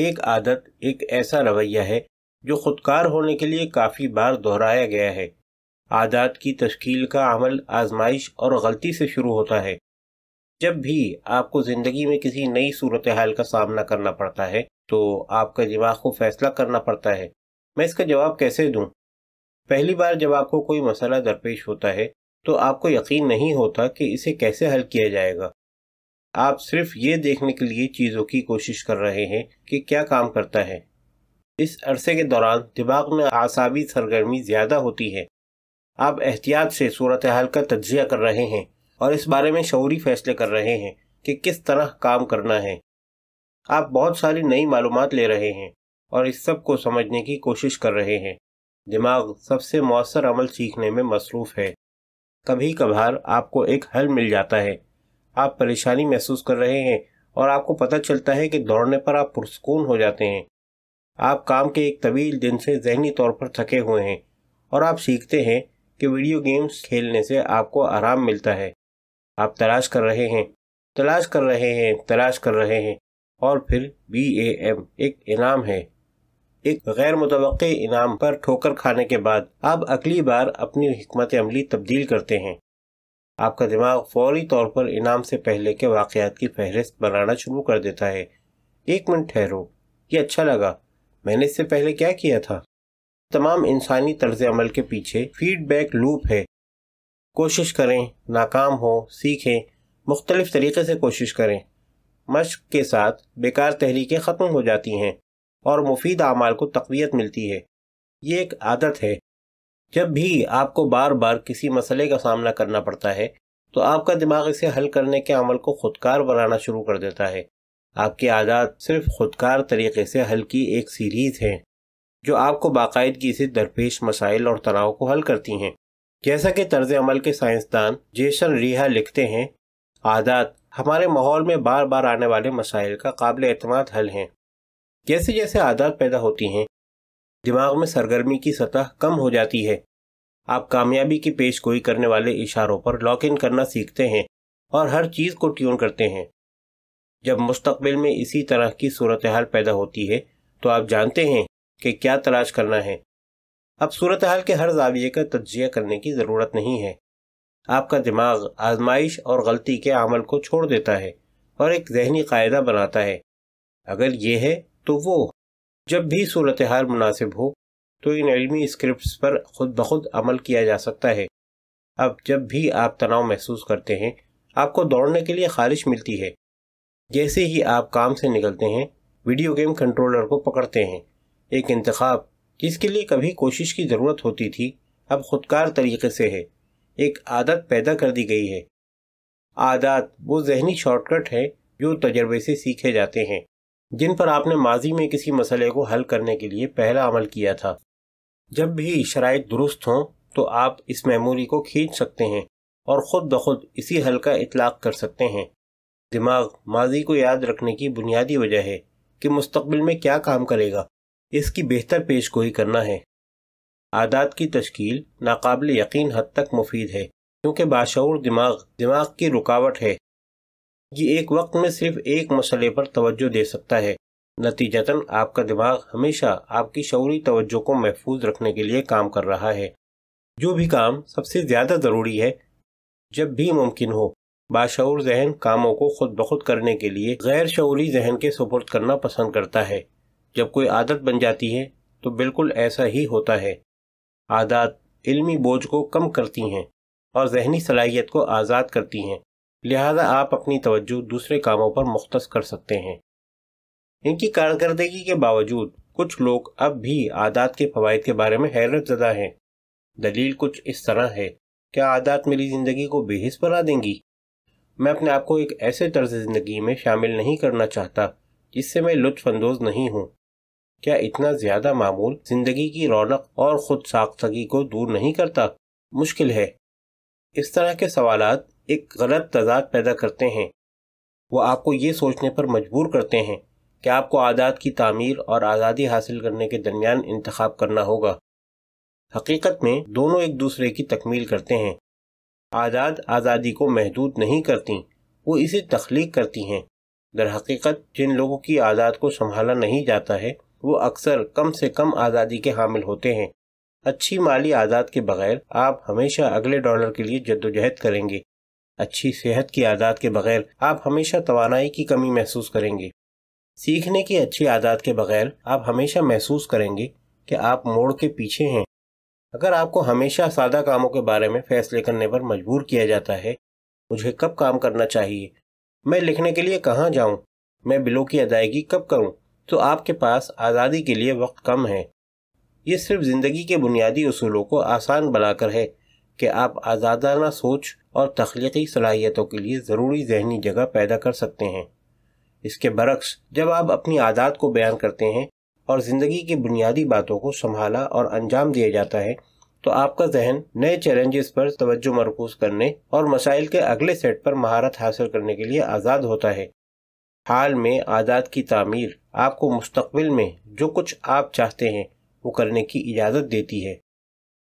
ایک عادت ایک ایسا رویہ ہے جو خودکار ہونے کے لیے کافی بار دہرایا گیا ہے عادات کی تشکیل کا عمل آزمائش اور غلطی سے شروع ہوتا ہے جب بھی آپ کو زندگی میں کسی نئی صورتحال کا سامنا کرنا پڑتا ہے تو آپ کا جواب کو فیصلہ کرنا پڑتا ہے میں اس کا جواب کیسے دوں پہلی بار جب آپ کو کوئی مسئلہ درپیش ہوتا ہے تو آپ کو یقین نہیں ہوتا کہ اسے کیسے حل کیا جائے گا آپ صرف یہ دیکھنے کے لیے چیزوں کی کوشش کر رہے ہیں کہ کیا کام کرتا ہے اس عرصے کے دوران دماغ میں آسابی سرگرمی زیادہ ہوتی ہے آپ احتیاط سے صورتحال کا تجزیہ کر رہے ہیں اور اس بارے میں شعوری فیصلے کر رہے ہیں کہ کس طرح کام کرنا ہے آپ بہت ساری نئی معلومات لے رہے ہیں اور اس سب کو سمجھنے کی کوشش کر رہے ہیں دماغ سب سے مؤثر عمل سیکھنے میں مصروف ہے کبھی کبھار آپ کو ایک حل مل جاتا ہے آپ پریشانی محسوس کر رہے ہیں اور آپ کو پتہ چلتا ہے کہ دوڑنے پر آپ پرسکون ہو جاتے ہیں آپ کام کے ایک طویل دن سے ذہنی طور پر تھکے ہوئے ہیں اور آپ سیکھتے ہیں کہ ویڈیو گیمز کھیلنے سے آپ کو آرام ملتا ہے آپ تلاش کر رہے ہیں تلاش کر رہے ہیں تلاش کر رہے ہیں اور پھر بی اے ایم ایک انعام ہے ایک غیر متوقع انعام پر ٹھوکر کھانے کے بعد آپ اگلی بار اپنی حکمت عملی تبدیل کرتے ہیں آپ کا دماغ فوری طور پر انعام سے پہلے کے واقعات کی فہرست بنانا شروع کر دیتا ہے ایک منٹ ٹھہرو یہ اچھا لگا میں نے اس سے پہلے کیا کیا تھا تمام انسانی طرز عمل کے پیچھے فیڈ بیک لوپ ہے کوشش کریں ناکام ہو سیکھیں مختلف طریقے سے کوشش کریں مشق کے ساتھ بیکار تحریکیں ختم ہو جاتی ہیں اور مفید اعمال کو تقویت ملتی ہے یہ ایک عادت ہے جب بھی آپ کو بار بار کسی مسئلے کا سامنا کرنا پڑتا ہے تو آپ کا دماغ اسے حل کرنے کے عمل کو خودکار بنانا شروع کر دیتا ہے آپ کی عادات صرف خودکار طریقے سے حل کی ایک سیریز ہیں جو آپ کو باقاعدگی سے درپیش مسائل اور تناؤ کو حل کرتی ہیں جیسا کہ طرز عمل کے سائنسدان جیشن ریحا لکھتے ہیں عادات ہمارے ماحول میں بار بار آنے والے مسائل کا قابل اعتماد حل ہیں جیسے جیسے عادات پیدا ہوتی ہیں دماغ میں سرگرمی کی سطح کم ہو جاتی ہے آپ کامیابی کی پیش گوئی کرنے والے اشاروں پر لاک ان کرنا سیکھتے ہیں اور ہر چیز کو ٹیون کرتے ہیں جب مستقبل میں اسی طرح کی صورتحال پیدا ہوتی ہے تو آپ جانتے ہیں کہ کیا تلاش کرنا ہے اب صورتحال کے ہر زاویے کا تجزیہ کرنے کی ضرورت نہیں ہے آپ کا دماغ آزمائش اور غلطی کے عمل کو چھوڑ دیتا ہے اور ایک ذہنی قاعدہ بناتا ہے اگر یہ ہے تو وہ جب بھی صورتحال مناسب ہو تو ان علمی اسکرپٹس پر خود بخود عمل کیا جا سکتا ہے اب جب بھی آپ تناؤ محسوس کرتے ہیں آپ کو دوڑنے کے لیے خارش ملتی ہے جیسے ہی آپ کام سے نکلتے ہیں ویڈیو گیم کنٹرولر کو پکڑتے ہیں ایک انتخاب جس کے لیے کبھی کوشش کی ضرورت ہوتی تھی اب خودکار طریقے سے ہے ایک عادت پیدا کر دی گئی ہے عادات وہ ذہنی شارٹ کٹ ہے جو تجربے سے سیکھے جاتے ہیں جن پر آپ نے ماضی میں کسی مسئلے کو حل کرنے کے لیے پہلا عمل کیا تھا جب بھی شرائط درست ہوں تو آپ اس میموری کو کھینچ سکتے ہیں اور خود بخود اسی حل کا اطلاق کر سکتے ہیں دماغ ماضی کو یاد رکھنے کی بنیادی وجہ ہے کہ مستقبل میں کیا کام کرے گا اس کی بہتر پیش گوئی کرنا ہے عادات کی تشکیل ناقابل یقین حد تک مفید ہے کیونکہ باشعور دماغ دماغ کی رکاوٹ ہے یہ ایک وقت میں صرف ایک مسئلے پر توجہ دے سکتا ہے نتیجتاً آپ کا دماغ ہمیشہ آپ کی شعوری توجہ کو محفوظ رکھنے کے لیے کام کر رہا ہے جو بھی کام سب سے زیادہ ضروری ہے جب بھی ممکن ہو باشعور ذہن کاموں کو خود بخود کرنے کے لیے غیر شعوری ذہن کے سپرد کرنا پسند کرتا ہے جب کوئی عادت بن جاتی ہے تو بالکل ایسا ہی ہوتا ہے عادات علمی بوجھ کو کم کرتی ہیں اور ذہنی صلاحیت کو آزاد کرتی ہیں لہذا آپ اپنی توجہ دوسرے کاموں پر مختص کر سکتے ہیں ان کی کارکردگی کے باوجود کچھ لوگ اب بھی عادات کے فوائد کے بارے میں حیرت زدہ ہیں دلیل کچھ اس طرح ہے کیا عادات میری زندگی کو بے حص بنا دیں گی میں اپنے آپ کو ایک ایسے طرز زندگی میں شامل نہیں کرنا چاہتا جس سے میں لطف اندوز نہیں ہوں کیا اتنا زیادہ معمول زندگی کی رونق اور خود ساختگی کو دور نہیں کرتا مشکل ہے اس طرح کے سوالات ایک غلط تضاد پیدا کرتے ہیں وہ آپ کو یہ سوچنے پر مجبور کرتے ہیں کہ آپ کو آزاد کی تعمیر اور آزادی حاصل کرنے کے درمیان انتخاب کرنا ہوگا حقیقت میں دونوں ایک دوسرے کی تکمیل کرتے ہیں آزاد آزادی کو محدود نہیں کرتی وہ اسے تخلیق کرتی ہیں در حقیقت جن لوگوں کی آزاد کو سنبھالا نہیں جاتا ہے وہ اکثر کم سے کم آزادی کے حامل ہوتے ہیں اچھی مالی آزاد کے بغیر آپ ہمیشہ اگلے ڈالر کے لیے جد و جہد کریں گے اچھی صحت کی عادات کے بغیر آپ ہمیشہ توانائی کی کمی محسوس کریں گے سیکھنے کی اچھی عادات کے بغیر آپ ہمیشہ محسوس کریں گے کہ آپ موڑ کے پیچھے ہیں اگر آپ کو ہمیشہ سادہ کاموں کے بارے میں فیصلے کرنے پر مجبور کیا جاتا ہے مجھے کب کام کرنا چاہیے میں لکھنے کے لیے کہاں جاؤں میں بلوں کی ادائیگی کب کروں تو آپ کے پاس آزادی کے لیے وقت کم ہے یہ صرف زندگی کے بنیادی اصولوں کو آسان بنا کر ہے کہ آپ آزادانہ سوچ اور تخلیقی صلاحیتوں کے لیے ضروری ذہنی جگہ پیدا کر سکتے ہیں اس کے برعکس جب آپ اپنی عادات کو بیان کرتے ہیں اور زندگی کی بنیادی باتوں کو سنبھالا اور انجام دیا جاتا ہے تو آپ کا ذہن نئے چیلنجز پر توجہ مرکوز کرنے اور مسائل کے اگلے سیٹ پر مہارت حاصل کرنے کے لیے آزاد ہوتا ہے حال میں آزاد کی تعمیر آپ کو مستقبل میں جو کچھ آپ چاہتے ہیں وہ کرنے کی اجازت دیتی ہے